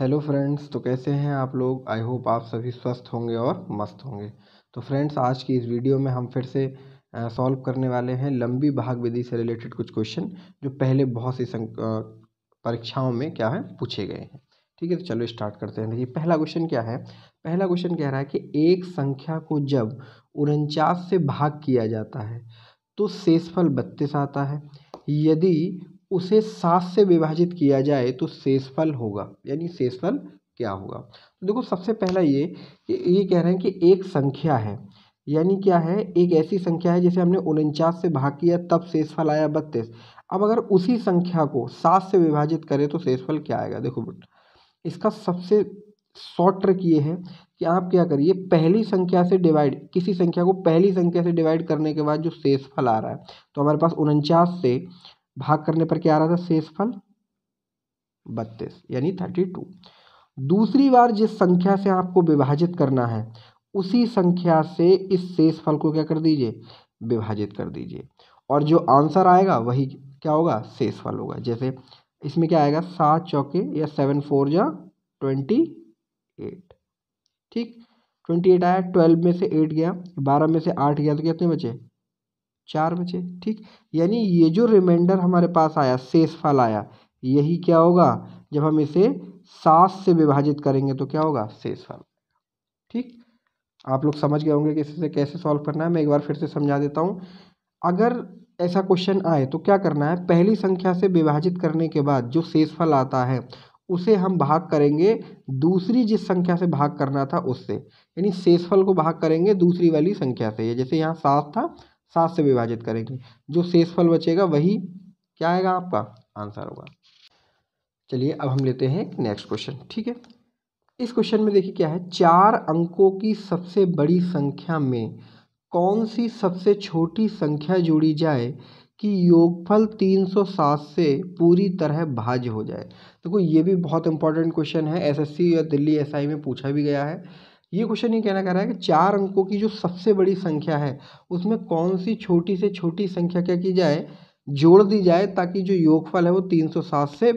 hello friends तो कैसे हैं आप लोग आई होप आप सभी स्वस्थ होंगे और मस्त होंगे तो फ्रेंड्स आज की इस वीडियो में हम फिर से सॉल्व करने वाले हैं लंबी भाग विधि से रिलेटेड कुछ क्वेश्चन जो पहले बहुत सी परीक्षाओं में क्या है पूछे गए हैं ठीक है तो चलो स्टार्ट करते हैं देखिए पहला क्वेश्चन क्या है पहला क्वेश्चन कह रहा है कि एक संख्या को जब उनचास से भाग किया जाता है तो शेषफल बत्तीस आता है यदि उसे सात से विभाजित किया जाए तो शेषफल होगा यानी शेषफल क्या होगा तो देखो सबसे पहला ये कि ये कह रहे हैं कि एक संख्या है यानी क्या है एक ऐसी संख्या है जिसे हमने उनचास से भाग किया तब शेषफल आया बत्तीस अब अगर उसी संख्या को सात से विभाजित करें तो शेषफल क्या आएगा देखो इसका सबसे शॉर्ट ट्रिक ये है कि आप क्या करिए पहली संख्या से डिवाइड किसी संख्या को पहली संख्या से डिवाइड करने के बाद जो शेषफल आ रहा है तो हमारे पास उनचास से भाग करने पर क्या आ रहा था शेषफल बत्तीस यानी थर्टी टू दूसरी बार जिस संख्या से आपको विभाजित करना है उसी संख्या से इस शेषफल को क्या कर दीजिए विभाजित कर दीजिए और जो आंसर आएगा वही क्या होगा शेषफल होगा जैसे इसमें क्या आएगा सात चौके या सेवन फोर या ट्वेंटी एट ठीक ट्वेंटी एट आया ट्वेल्व में से एट गया बारह में से आठ गया तो कितने बचे चार बचे ठीक यानी ये जो रिमाइंडर हमारे पास आया फल आया यही क्या होगा जब हम इसे सात से विभाजित करेंगे तो क्या होगा शेष फल ठीक आप लोग समझ गए होंगे कि इसे कैसे सॉल्व करना है मैं एक बार फिर से समझा देता हूँ अगर ऐसा क्वेश्चन आए तो क्या करना है पहली संख्या से विभाजित करने के बाद जो शेषफल आता है उसे हम भाग करेंगे दूसरी जिस संख्या से भाग करना था उससे यानी शेषफल को भाग करेंगे दूसरी वाली संख्या से जैसे यहाँ सात था सात से विभाजित करेंगे जो शेषफल बचेगा वही क्या आएगा आपका आंसर होगा चलिए अब हम लेते हैं नेक्स्ट क्वेश्चन ठीक है इस क्वेश्चन में देखिए क्या है चार अंकों की सबसे बड़ी संख्या में कौन सी सबसे छोटी संख्या जोड़ी जाए कि योगफल 307 से पूरी तरह भाज्य हो जाए देखो तो ये भी बहुत इंपॉर्टेंट क्वेश्चन है एसएससी या दिल्ली एसआई में पूछा भी गया है ये क्वेश्चन ये कहना कह रहा है कि चार अंकों की जो सबसे बड़ी संख्या है उसमें कौन सी छोटी से छोटी संख्या क्या की जाए जोड़ दी जाए ताकि जो योगफल है वो सात से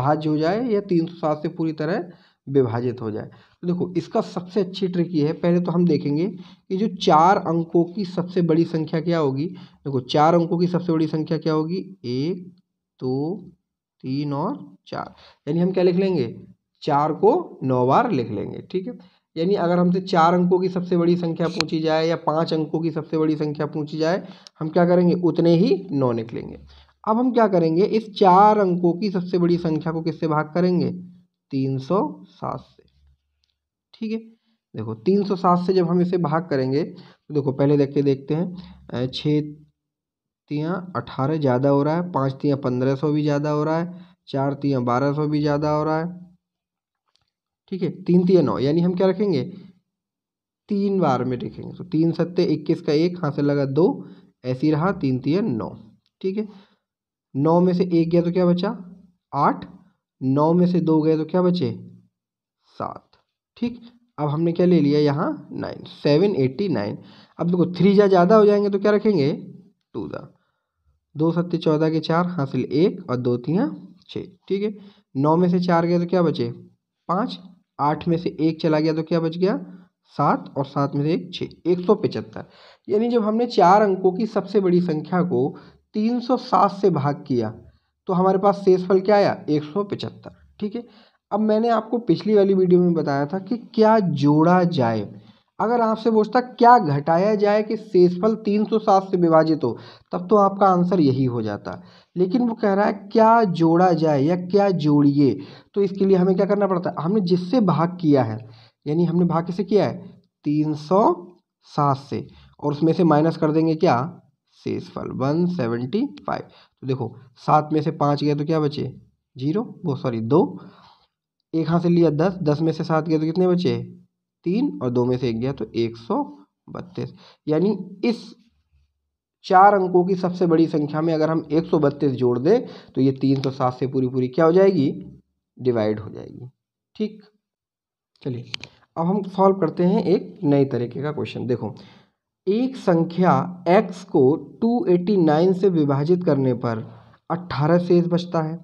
भाज्य हो जाए या सात से पूरी तरह विभाजित हो जाए तो देखो इसका सबसे अच्छी ट्रिक ये है पहले तो हम देखेंगे कि जो चार अंकों की सबसे बड़ी संख्या क्या होगी देखो चार अंकों की सबसे बड़ी संख्या क्या होगी एक दो तीन और चार यानी हम क्या लिख लेंगे चार को नौ बार लिख लेंगे ठीक है यानी अगर हमसे चार अंकों की सबसे बड़ी संख्या पूछी जाए या पाँच अंकों की सबसे बड़ी संख्या पूछी जाए हम क्या करेंगे उतने ही नौ निकलेंगे अब हम क्या करेंगे इस चार अंकों की सबसे बड़ी संख्या को किससे भाग करेंगे तीन सौ सात से ठीक है देखो तीन सौ सात से जब हम इसे भाग करेंगे तो देखो पहले देख के देखते हैं छः तियाँ अठारह ज़्यादा हो रहा है पाँच तियाँ पंद्रह सौ भी ज़्यादा हो रहा है चार तियाँ बारह सौ भी ज़्यादा हो रहा है ठीक है तीन तीन नौ यानी हम क्या रखेंगे तीन बार में देखेंगे तो तीन सत्ते इक्कीस का एक हाथ से लगा दो ऐसे रहा तीन तीन नौ ठीक है नौ में से एक गया तो क्या बचा आठ नौ में से दो गए तो क्या बचे सात ठीक अब हमने क्या ले लिया यहाँ नाइन सेवन एट्टी नाइन अब देखो थ्री जा ज़्यादा हो जाएंगे तो क्या रखेंगे टू दा दो सत्य चौदह के चार हासिल एक और दो तीन छः ठीक है नौ में से चार गए तो क्या बचे पाँच आठ में से एक चला गया तो क्या बच गया सात और सात में से एक छः एक सौ पचहत्तर यानी जब हमने चार अंकों की सबसे बड़ी संख्या को तीन सौ सात से भाग किया तो हमारे पास शेष फल क्या आया एक सौ पचहत्तर ठीक है अब मैंने आपको पिछली वाली वीडियो में बताया था कि क्या जोड़ा जाए अगर आपसे पूछता क्या घटाया जाए कि शेषफल 307 से विभाजित हो तब तो आपका आंसर यही हो जाता लेकिन वो कह रहा है क्या जोड़ा जाए या क्या जोड़िए तो इसके लिए हमें क्या करना पड़ता है हमने जिससे भाग किया है यानी हमने भाग किसे किया है तीन सौ सात से और उसमें से माइनस कर देंगे क्या शेषफल वन सेवेंटी फाइव तो देखो सात में से पाँच गया तो क्या बचे जीरो वो सॉरी दो एक हाथ से लिया दस दस में से सात गया तो कितने बचे तीन और दो में से एक गया तो एक सौ बत्तीस यानी इस चार अंकों की सबसे बड़ी संख्या में अगर हम एक सौ बत्तीस जोड़ दें तो ये तीन सौ सात से पूरी पूरी क्या हो जाएगी डिवाइड हो जाएगी ठीक चलिए अब हम सॉल्व करते हैं एक नए तरीके का क्वेश्चन देखो एक संख्या x को 289 से विभाजित करने पर 18 शेष बचता है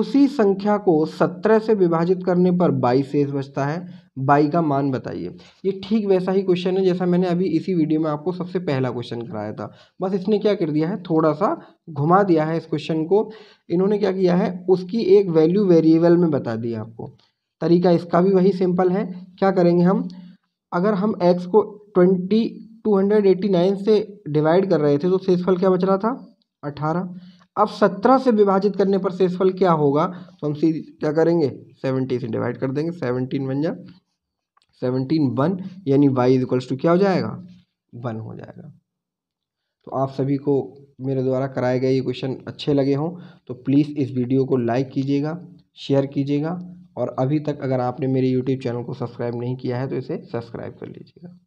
उसी संख्या को सत्रह से विभाजित करने पर बाई शेष बचता है बाई का मान बताइए ये ठीक वैसा ही क्वेश्चन है जैसा मैंने अभी इसी वीडियो में आपको सबसे पहला क्वेश्चन कराया था बस इसने क्या कर दिया है थोड़ा सा घुमा दिया है इस क्वेश्चन को इन्होंने क्या किया है उसकी एक वैल्यू वेरिएबल में बता दिया आपको तरीका इसका भी वही सिंपल है क्या करेंगे हम अगर हम एक्स को ट्वेंटी टू हंड्रेड नाइन से डिवाइड कर रहे थे तो शेषफल क्या बच रहा था अठारह अब सत्रह से विभाजित करने पर शेषफल क्या होगा तो हम सी क्या करेंगे सेवनटीन से डिवाइड कर देंगे सेवनटीन बन जा सेवनटीन वन यानी वाई इक्वल्स टू क्या हो जाएगा वन हो जाएगा तो आप सभी को मेरे द्वारा कराए गए ये क्वेश्चन अच्छे लगे हों तो प्लीज़ इस वीडियो को लाइक कीजिएगा शेयर कीजिएगा और अभी तक अगर आपने मेरे यूट्यूब चैनल को सब्सक्राइब नहीं किया है तो इसे सब्सक्राइब कर लीजिएगा